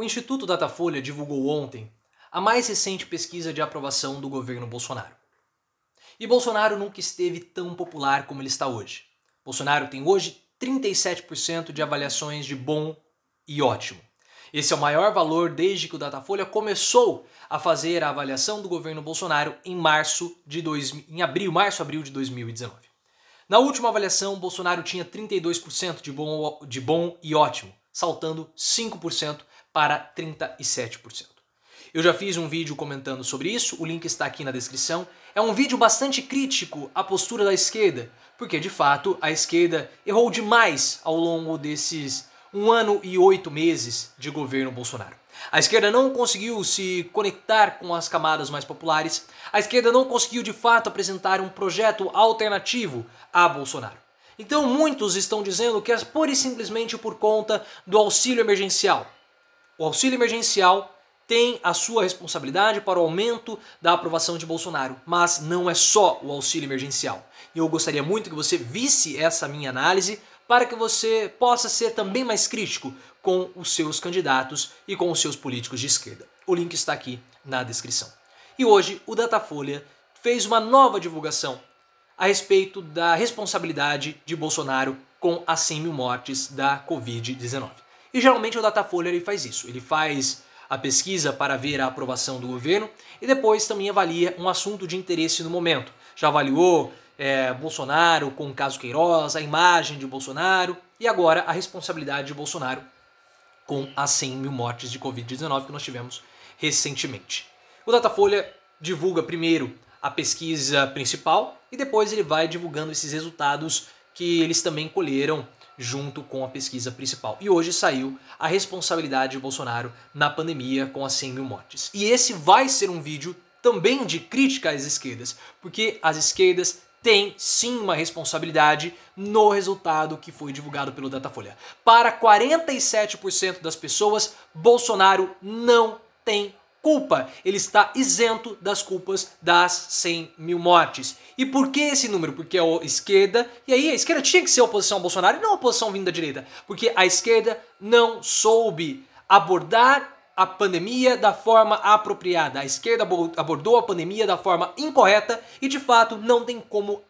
O Instituto Datafolha divulgou ontem a mais recente pesquisa de aprovação do governo Bolsonaro. E Bolsonaro nunca esteve tão popular como ele está hoje. Bolsonaro tem hoje 37% de avaliações de bom e ótimo. Esse é o maior valor desde que o Datafolha começou a fazer a avaliação do governo Bolsonaro em março de dois, em abril, março, abril de 2019. Na última avaliação, Bolsonaro tinha 32% de bom, de bom e ótimo, saltando 5% para 37%. Eu já fiz um vídeo comentando sobre isso, o link está aqui na descrição. É um vídeo bastante crítico à postura da esquerda, porque de fato a esquerda errou demais ao longo desses um ano e oito meses de governo Bolsonaro. A esquerda não conseguiu se conectar com as camadas mais populares, a esquerda não conseguiu de fato apresentar um projeto alternativo a Bolsonaro. Então muitos estão dizendo que é pura e simplesmente por conta do auxílio emergencial, o auxílio emergencial tem a sua responsabilidade para o aumento da aprovação de Bolsonaro, mas não é só o auxílio emergencial. E eu gostaria muito que você visse essa minha análise para que você possa ser também mais crítico com os seus candidatos e com os seus políticos de esquerda. O link está aqui na descrição. E hoje o Datafolha fez uma nova divulgação a respeito da responsabilidade de Bolsonaro com as 100 mil mortes da Covid-19. E geralmente o Datafolha ele faz isso, ele faz a pesquisa para ver a aprovação do governo e depois também avalia um assunto de interesse no momento. Já avaliou é, Bolsonaro com o caso Queiroz, a imagem de Bolsonaro e agora a responsabilidade de Bolsonaro com as 100 mil mortes de Covid-19 que nós tivemos recentemente. O Datafolha divulga primeiro a pesquisa principal e depois ele vai divulgando esses resultados que eles também colheram junto com a pesquisa principal. E hoje saiu a responsabilidade de Bolsonaro na pandemia com as 100 mil mortes. E esse vai ser um vídeo também de crítica às esquerdas, porque as esquerdas têm sim uma responsabilidade no resultado que foi divulgado pelo Datafolha. Para 47% das pessoas, Bolsonaro não tem culpa, ele está isento das culpas das 100 mil mortes. E por que esse número? Porque a é esquerda, e aí a esquerda tinha que ser oposição ao Bolsonaro e não oposição vinda da direita, porque a esquerda não soube abordar a pandemia da forma apropriada. A esquerda abordou a pandemia da forma incorreta e, de fato, não tem como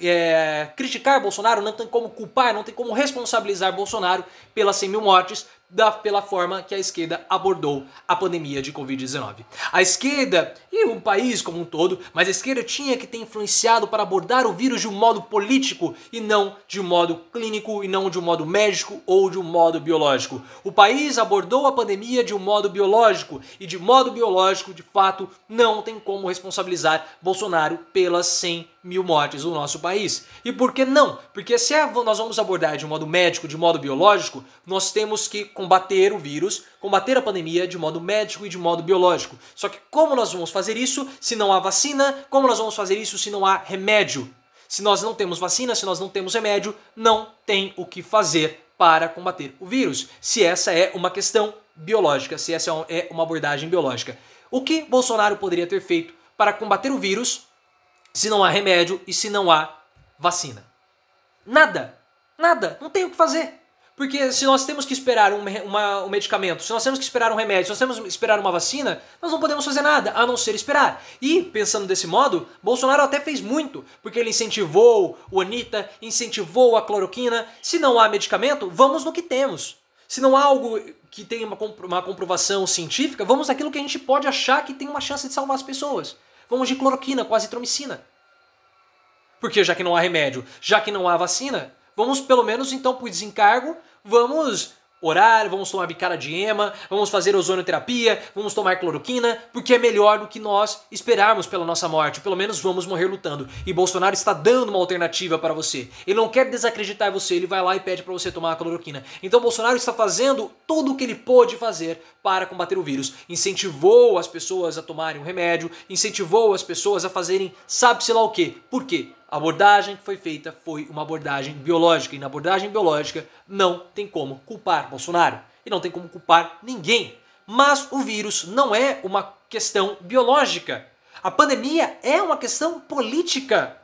é, criticar Bolsonaro, não tem como culpar, não tem como responsabilizar Bolsonaro pelas 100 mil mortes, da, pela forma que a esquerda abordou a pandemia de Covid-19. A esquerda e o país como um todo, mas a esquerda tinha que ter influenciado para abordar o vírus de um modo político e não de um modo clínico e não de um modo médico ou de um modo biológico. O país abordou a pandemia de um modo biológico e de modo biológico, de fato, não tem como responsabilizar Bolsonaro pelas 100 mil mortes no nosso país. E por que não? Porque se é, nós vamos abordar de modo médico, de modo biológico, nós temos que combater o vírus, combater a pandemia de modo médico e de modo biológico. Só que como nós vamos fazer isso se não há vacina? Como nós vamos fazer isso se não há remédio? Se nós não temos vacina, se nós não temos remédio, não tem o que fazer para combater o vírus. Se essa é uma questão biológica, se essa é, é uma abordagem biológica. O que Bolsonaro poderia ter feito para combater o vírus se não há remédio e se não há vacina. Nada, nada, não tem o que fazer. Porque se nós temos que esperar um, uma, um medicamento, se nós temos que esperar um remédio, se nós temos que esperar uma vacina, nós não podemos fazer nada, a não ser esperar. E, pensando desse modo, Bolsonaro até fez muito, porque ele incentivou o Anitta, incentivou a cloroquina. Se não há medicamento, vamos no que temos. Se não há algo que tenha uma, compro uma comprovação científica, vamos naquilo que a gente pode achar que tem uma chance de salvar as pessoas. Vamos de cloroquina com azitromicina. Porque já que não há remédio, já que não há vacina, vamos pelo menos então para o desencargo, vamos orar, vamos tomar bicada de ema, vamos fazer ozonoterapia, vamos tomar cloroquina, porque é melhor do que nós esperarmos pela nossa morte, pelo menos vamos morrer lutando. E Bolsonaro está dando uma alternativa para você. Ele não quer desacreditar você, ele vai lá e pede para você tomar a cloroquina. Então Bolsonaro está fazendo tudo o que ele pôde fazer para combater o vírus. Incentivou as pessoas a tomarem o um remédio, incentivou as pessoas a fazerem sabe-se lá o quê. Por quê? A abordagem que foi feita foi uma abordagem biológica, e na abordagem biológica não tem como culpar Bolsonaro, e não tem como culpar ninguém. Mas o vírus não é uma questão biológica. A pandemia é uma questão política.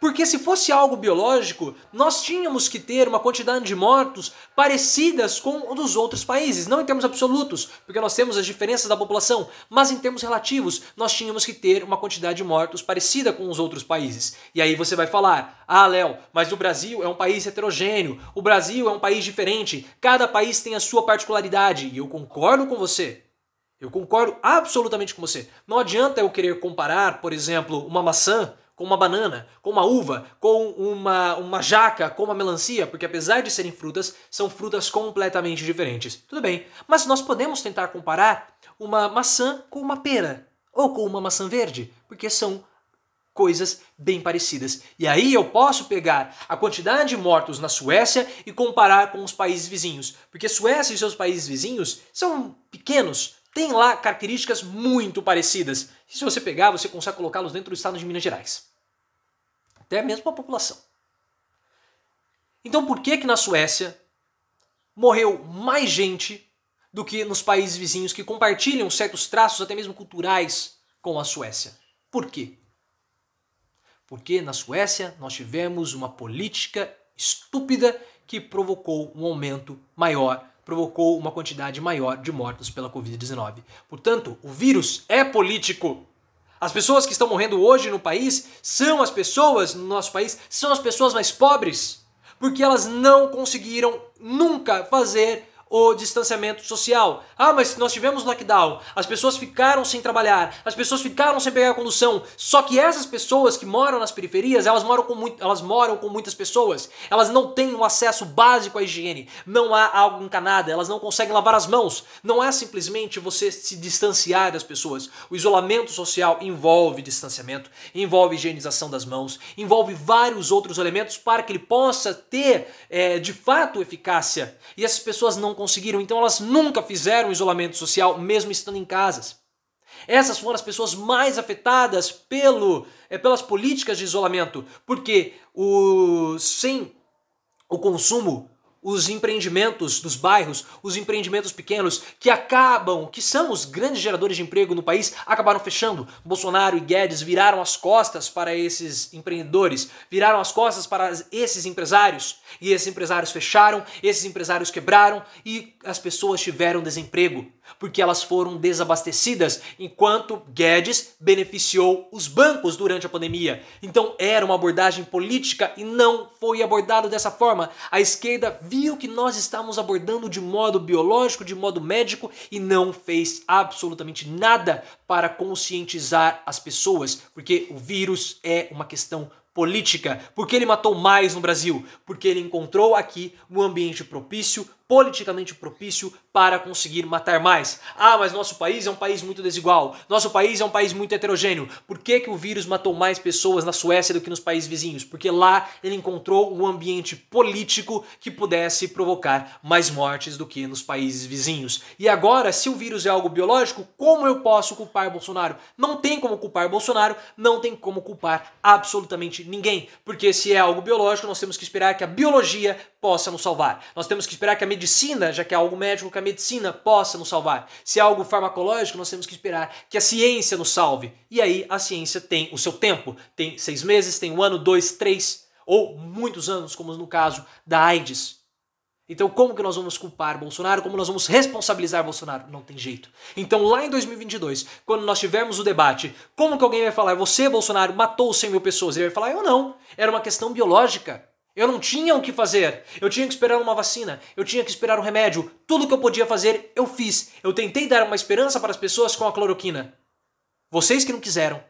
Porque se fosse algo biológico, nós tínhamos que ter uma quantidade de mortos parecidas com dos outros países, não em termos absolutos, porque nós temos as diferenças da população, mas em termos relativos, nós tínhamos que ter uma quantidade de mortos parecida com os outros países. E aí você vai falar: "Ah, Léo, mas o Brasil é um país heterogêneo, o Brasil é um país diferente, cada país tem a sua particularidade". E eu concordo com você. Eu concordo absolutamente com você. Não adianta eu querer comparar, por exemplo, uma maçã com uma banana, com uma uva, com uma, uma jaca, com uma melancia, porque apesar de serem frutas, são frutas completamente diferentes. Tudo bem, mas nós podemos tentar comparar uma maçã com uma pera ou com uma maçã verde, porque são coisas bem parecidas. E aí eu posso pegar a quantidade de mortos na Suécia e comparar com os países vizinhos, porque Suécia e seus países vizinhos são pequenos, têm lá características muito parecidas. E se você pegar, você consegue colocá-los dentro do estado de Minas Gerais até mesmo para a população. Então por que que na Suécia morreu mais gente do que nos países vizinhos que compartilham certos traços, até mesmo culturais, com a Suécia? Por quê? Porque na Suécia nós tivemos uma política estúpida que provocou um aumento maior, provocou uma quantidade maior de mortos pela Covid-19. Portanto, o vírus é político. As pessoas que estão morrendo hoje no país são as pessoas, no nosso país, são as pessoas mais pobres, porque elas não conseguiram nunca fazer o distanciamento social. Ah, mas nós tivemos lockdown, as pessoas ficaram sem trabalhar, as pessoas ficaram sem pegar a condução. Só que essas pessoas que moram nas periferias, elas moram com, muito, elas moram com muitas pessoas. Elas não têm um acesso básico à higiene, não há algo encanada, elas não conseguem lavar as mãos. Não é simplesmente você se distanciar das pessoas. O isolamento social envolve distanciamento, envolve higienização das mãos, envolve vários outros elementos para que ele possa ter é, de fato eficácia. E essas pessoas não conseguiram, então elas nunca fizeram isolamento social, mesmo estando em casas. Essas foram as pessoas mais afetadas pelo, é, pelas políticas de isolamento, porque o, sem o consumo os empreendimentos dos bairros, os empreendimentos pequenos que acabam, que são os grandes geradores de emprego no país, acabaram fechando. Bolsonaro e Guedes viraram as costas para esses empreendedores, viraram as costas para esses empresários. E esses empresários fecharam, esses empresários quebraram e as pessoas tiveram desemprego porque elas foram desabastecidas, enquanto Guedes beneficiou os bancos durante a pandemia. Então era uma abordagem política e não foi abordado dessa forma. A esquerda viu que nós estávamos abordando de modo biológico, de modo médico e não fez absolutamente nada para conscientizar as pessoas, porque o vírus é uma questão política. Porque ele matou mais no Brasil? Porque ele encontrou aqui um ambiente propício politicamente propício para conseguir matar mais. Ah, mas nosso país é um país muito desigual. Nosso país é um país muito heterogêneo. Por que, que o vírus matou mais pessoas na Suécia do que nos países vizinhos? Porque lá ele encontrou um ambiente político que pudesse provocar mais mortes do que nos países vizinhos. E agora, se o vírus é algo biológico, como eu posso culpar Bolsonaro? Não tem como culpar Bolsonaro, não tem como culpar absolutamente ninguém. Porque se é algo biológico, nós temos que esperar que a biologia possa nos salvar. Nós temos que esperar que a medicina medicina, já que é algo médico, que a medicina possa nos salvar. Se é algo farmacológico, nós temos que esperar que a ciência nos salve. E aí a ciência tem o seu tempo. Tem seis meses, tem um ano, dois, três, ou muitos anos, como no caso da AIDS. Então, como que nós vamos culpar Bolsonaro? Como nós vamos responsabilizar Bolsonaro? Não tem jeito. Então, lá em 2022, quando nós tivermos o debate, como que alguém vai falar, você, Bolsonaro, matou 100 mil pessoas? Ele vai falar, eu não. Era uma questão biológica. Eu não tinha o que fazer. Eu tinha que esperar uma vacina, eu tinha que esperar um remédio. Tudo que eu podia fazer, eu fiz. Eu tentei dar uma esperança para as pessoas com a cloroquina. Vocês que não quiseram.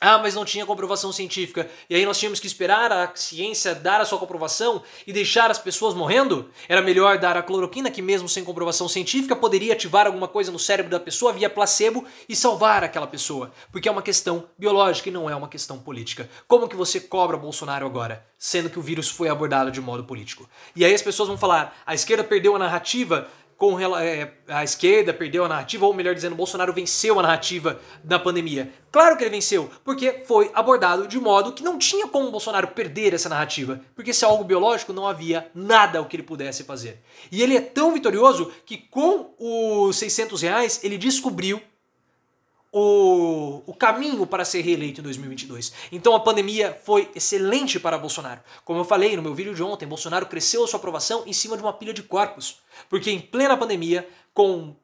Ah, mas não tinha comprovação científica. E aí nós tínhamos que esperar a ciência dar a sua comprovação e deixar as pessoas morrendo? Era melhor dar a cloroquina, que mesmo sem comprovação científica poderia ativar alguma coisa no cérebro da pessoa via placebo e salvar aquela pessoa, porque é uma questão biológica e não é uma questão política. Como que você cobra Bolsonaro agora, sendo que o vírus foi abordado de modo político? E aí as pessoas vão falar: "A esquerda perdeu a narrativa com é, a esquerda perdeu a narrativa, ou melhor dizendo, Bolsonaro venceu a narrativa da pandemia. Claro que ele venceu, porque foi abordado de modo que não tinha como Bolsonaro perder essa narrativa, porque se é algo biológico não havia nada o que ele pudesse fazer. E ele é tão vitorioso que com os 600 reais ele descobriu o, o caminho para ser reeleito em 2022. Então a pandemia foi excelente para Bolsonaro. Como eu falei no meu vídeo de ontem, Bolsonaro cresceu a sua aprovação em cima de uma pilha de corpos. Porque em plena pandemia, com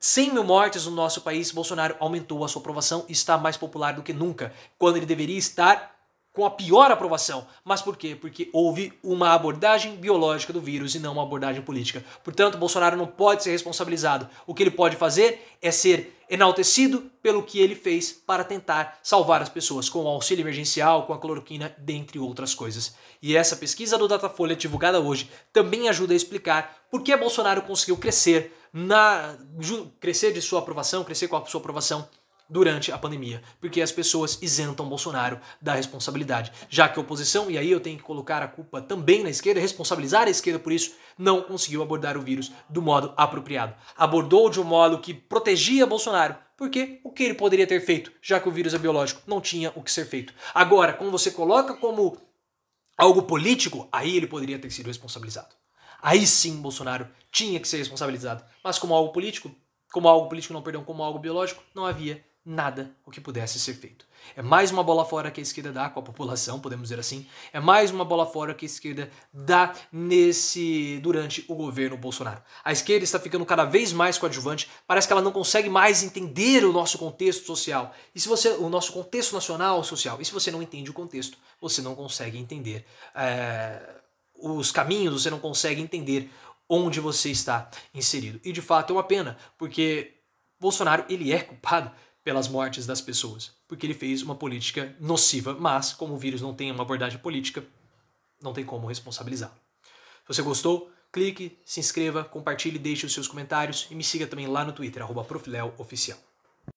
100 mil mortes no nosso país, Bolsonaro aumentou a sua aprovação e está mais popular do que nunca, quando ele deveria estar com a pior aprovação. Mas por quê? Porque houve uma abordagem biológica do vírus e não uma abordagem política. Portanto, Bolsonaro não pode ser responsabilizado. O que ele pode fazer é ser enaltecido pelo que ele fez para tentar salvar as pessoas com o auxílio emergencial, com a cloroquina, dentre outras coisas. E essa pesquisa do Datafolha divulgada hoje também ajuda a explicar por que Bolsonaro conseguiu crescer na crescer de sua aprovação, crescer com a sua aprovação durante a pandemia, porque as pessoas isentam Bolsonaro da responsabilidade, já que a oposição, e aí eu tenho que colocar a culpa também na esquerda, responsabilizar a esquerda por isso, não conseguiu abordar o vírus do modo apropriado. Abordou de um modo que protegia Bolsonaro, porque o que ele poderia ter feito, já que o vírus é biológico, não tinha o que ser feito. Agora, quando você coloca como algo político, aí ele poderia ter sido responsabilizado. Aí sim, Bolsonaro tinha que ser responsabilizado. Mas como algo político, como algo político, não, perdão, como algo biológico, não havia nada o que pudesse ser feito. É mais uma bola fora que a esquerda dá com a população, podemos dizer assim. É mais uma bola fora que a esquerda dá nesse durante o governo Bolsonaro. A esquerda está ficando cada vez mais coadjuvante, parece que ela não consegue mais entender o nosso contexto social. E se você o nosso contexto nacional social, e se você não entende o contexto, você não consegue entender é, os caminhos, você não consegue entender onde você está inserido. E de fato é uma pena, porque Bolsonaro ele é culpado pelas mortes das pessoas, porque ele fez uma política nociva, mas como o vírus não tem uma abordagem política, não tem como responsabilizá-lo. Se você gostou, clique, se inscreva, compartilhe, deixe os seus comentários e me siga também lá no Twitter, arroba